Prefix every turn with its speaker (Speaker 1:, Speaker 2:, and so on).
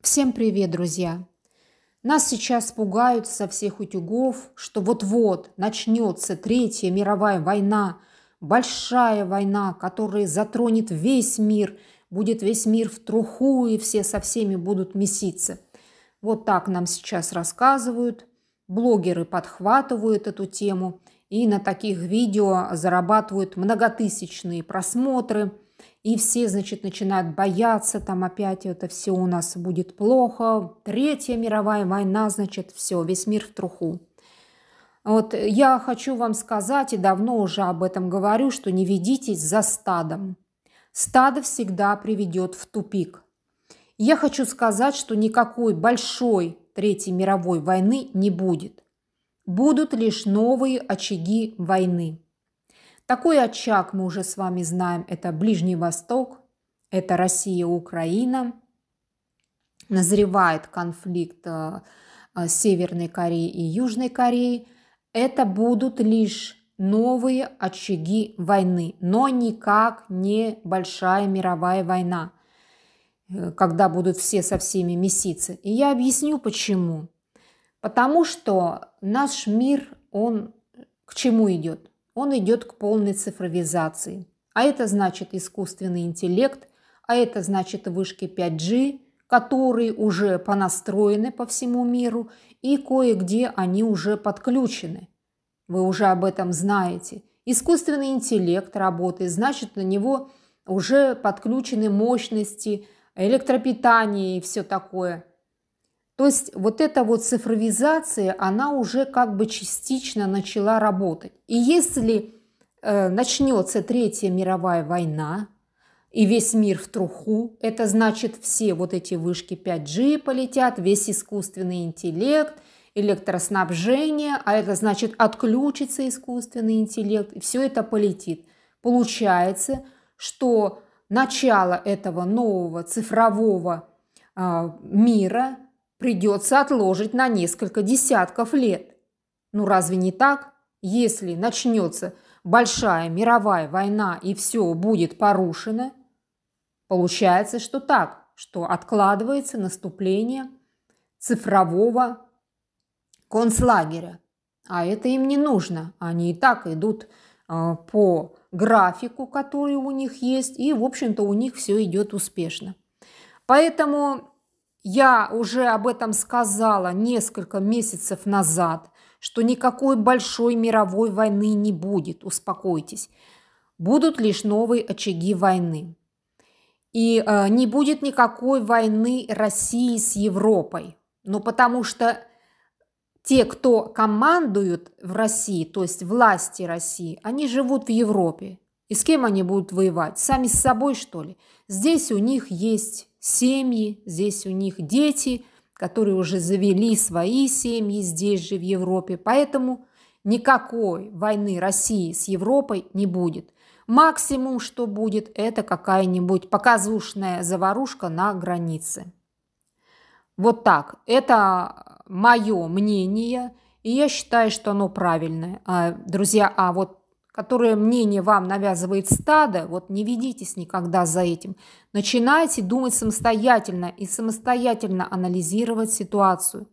Speaker 1: Всем привет, друзья! Нас сейчас пугают со всех утюгов, что вот-вот начнется Третья мировая война, большая война, которая затронет весь мир, будет весь мир в труху, и все со всеми будут меситься. Вот так нам сейчас рассказывают, блогеры подхватывают эту тему, и на таких видео зарабатывают многотысячные просмотры – и все, значит, начинают бояться, там опять это все у нас будет плохо, Третья мировая война, значит, все, весь мир в труху. Вот я хочу вам сказать, и давно уже об этом говорю, что не ведитесь за стадом. Стадо всегда приведет в тупик. Я хочу сказать, что никакой большой Третьей мировой войны не будет. Будут лишь новые очаги войны. Такой очаг мы уже с вами знаем. Это Ближний Восток, это Россия, Украина. Назревает конфликт э, э, Северной Кореи и Южной Кореи. Это будут лишь новые очаги войны, но никак не большая мировая война, э, когда будут все со всеми меситься. И я объясню почему. Потому что наш мир, он к чему идет? он идет к полной цифровизации. А это значит искусственный интеллект, а это значит вышки 5G, которые уже понастроены по всему миру, и кое-где они уже подключены. Вы уже об этом знаете. Искусственный интеллект работает, значит, на него уже подключены мощности, электропитание и все такое – то есть вот эта вот цифровизация, она уже как бы частично начала работать. И если э, начнется Третья мировая война, и весь мир в труху. Это значит, все вот эти вышки 5G полетят, весь искусственный интеллект, электроснабжение, а это значит, отключится искусственный интеллект, и все это полетит. Получается, что начало этого нового цифрового э, мира придется отложить на несколько десятков лет. Ну разве не так? Если начнется большая мировая война и все будет порушено, получается, что так, что откладывается наступление цифрового концлагеря. А это им не нужно. Они и так идут э, по графику, который у них есть, и, в общем-то, у них все идет успешно. Поэтому я уже об этом сказала несколько месяцев назад, что никакой большой мировой войны не будет, успокойтесь. Будут лишь новые очаги войны. И э, не будет никакой войны России с Европой. но ну, потому что те, кто командуют в России, то есть власти России, они живут в Европе. И с кем они будут воевать? Сами с собой, что ли? Здесь у них есть семьи, здесь у них дети, которые уже завели свои семьи здесь же, в Европе. Поэтому никакой войны России с Европой не будет. Максимум, что будет, это какая-нибудь показушная заварушка на границе. Вот так. Это мое мнение, и я считаю, что оно правильное. А, друзья, а вот которое мнение вам навязывает стадо, вот не ведитесь никогда за этим. Начинайте думать самостоятельно и самостоятельно анализировать ситуацию.